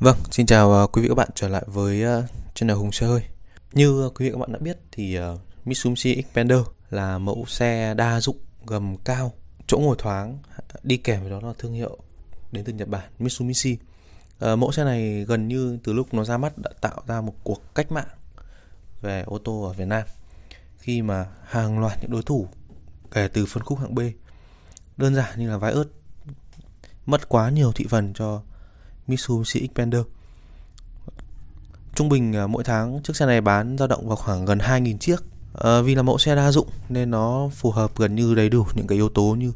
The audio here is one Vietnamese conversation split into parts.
Vâng, xin chào à, quý vị các bạn trở lại với à, channel Hùng xe hơi. Như quý vị các bạn đã biết thì à, Mitsubishi Xpander là mẫu xe đa dụng gầm cao, chỗ ngồi thoáng, đi kèm với đó là thương hiệu đến từ Nhật Bản Mitsubishi. Ờ, mẫu xe này gần như từ lúc nó ra mắt đã tạo ra một cuộc cách mạng về ô tô ở Việt Nam khi mà hàng loạt những đối thủ kể từ phân khúc hạng B đơn giản như là vái ớt mất quá nhiều thị phần cho Mitsubishi Xpander trung bình à, mỗi tháng chiếc xe này bán dao động vào khoảng gần 2.000 chiếc à, vì là mẫu xe đa dụng nên nó phù hợp gần như đầy đủ những cái yếu tố như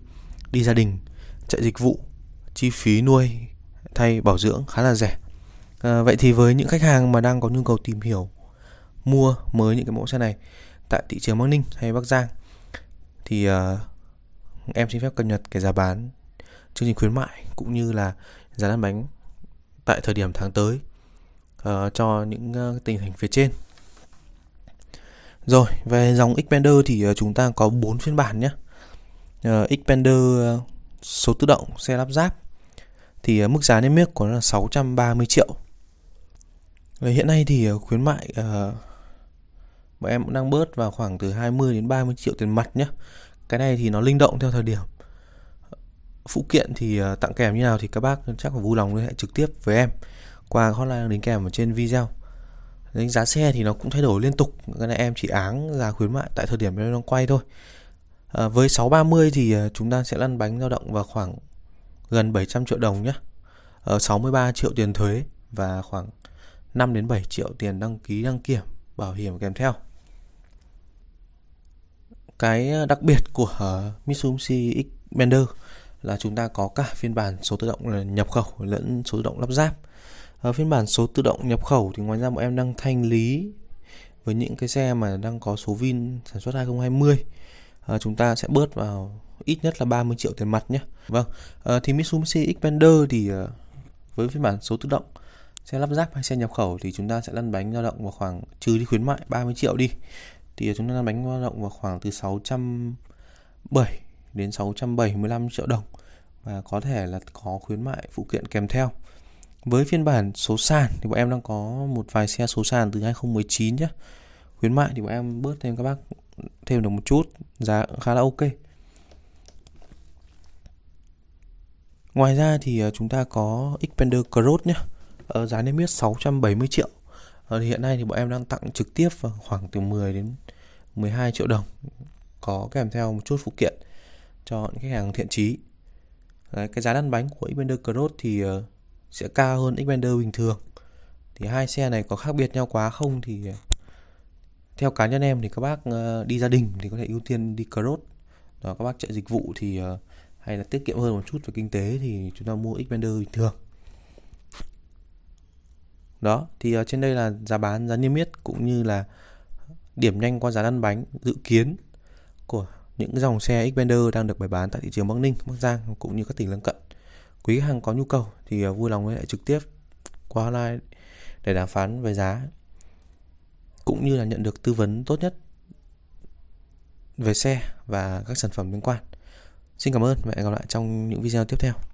đi gia đình chạy dịch vụ chi phí nuôi thay bảo dưỡng khá là rẻ à, vậy thì với những khách hàng mà đang có nhu cầu tìm hiểu mua mới những cái mẫu xe này tại thị trường Bắc Ninh hay Bắc Giang thì à, em xin phép cập nhật cái giá bán chương trình khuyến mại cũng như là giá lăn bánh tại thời điểm tháng tới uh, cho những uh, tình hình phía trên rồi về dòng expander thì uh, chúng ta có 4 phiên bản nhé uh, expander uh, số tự động xe lắp ráp thì uh, mức giá niêm yết của nó là 630 triệu Vậy hiện nay thì uh, khuyến mại uh, bọn em cũng đang bớt vào khoảng từ 20 đến 30 triệu tiền mặt nhé cái này thì nó linh động theo thời điểm phụ kiện thì ờ, tặng kèm như nào thì các bác chắc là vui lòng liên hệ trực tiếp với em qua hotline đính kèm ở trên video đánh giá xe thì nó cũng thay đổi liên tục cái này em chỉ áng giá khuyến mại tại thời điểm em đang quay thôi à, với 630 thì ờ, chúng ta sẽ lăn bánh dao động vào khoảng gần 700 triệu đồng nhé à, 63 triệu tiền thuế và khoảng 5 đến 7 triệu tiền đăng ký đăng kiểm bảo hiểm kèm theo cái đặc biệt của Mitsubishi Xpander là chúng ta có cả phiên bản số tự động nhập khẩu lẫn số tự động lắp ráp ở ờ, phiên bản số tự động nhập khẩu thì ngoài ra bọn em đang thanh lý với những cái xe mà đang có số vin sản xuất 2020 à, ờ, chúng ta sẽ bớt vào ít nhất là 30 triệu tiền mặt nhé vâng à, thì Mitsubishi Xpander thì à, với phiên bản số tự động xe lắp ráp hay xe nhập khẩu thì chúng ta sẽ lăn bánh dao động vào khoảng trừ đi khuyến mại 30 triệu đi thì chúng ta lăn bánh dao động vào khoảng từ 607 đến 675 triệu đồng và có thể là có khuyến mại phụ kiện kèm theo với phiên bản số sàn thì bọn em đang có một vài xe số sàn từ 2019 nhé khuyến mại thì bọn em bớt thêm các bác thêm được một chút giá khá là ok ngoài ra thì ờ, chúng ta có Xpander Cross nhé ở ờ, giá niêm yết 670 triệu ờ, thì hiện nay thì bọn em đang tặng trực tiếp vào khoảng từ 10 đến 12 triệu đồng có kèm theo một chút phụ kiện cho những khách hàng thiện trí Đấy, cái giá lăn bánh của Xpander Cross thì uh, sẽ cao hơn Xpander bình thường thì hai xe này có khác biệt nhau quá không thì ờ, theo cá nhân em thì các bác uh, đi gia đình thì có thể ưu tiên đi Cross đó các bác chạy dịch vụ thì uh, hay là tiết kiệm hơn một chút về kinh tế thì chúng ta mua Xpander bình thường đó thì uh, trên đây là giá bán giá niêm yết cũng như là điểm nhanh qua giá lăn bánh dự kiến của những dòng xe Xpander đang được bày bán tại thị trường Bắc Ninh, Bắc Giang cũng như các tỉnh lân cận. Quý khách hàng có nhu cầu thì à, vui lòng hãy trực tiếp qua hotline để đàm phán về giá cũng như là nhận được tư vấn tốt nhất về xe và các sản phẩm liên quan. Xin cảm ơn và hẹn gặp lại trong những video tiếp theo.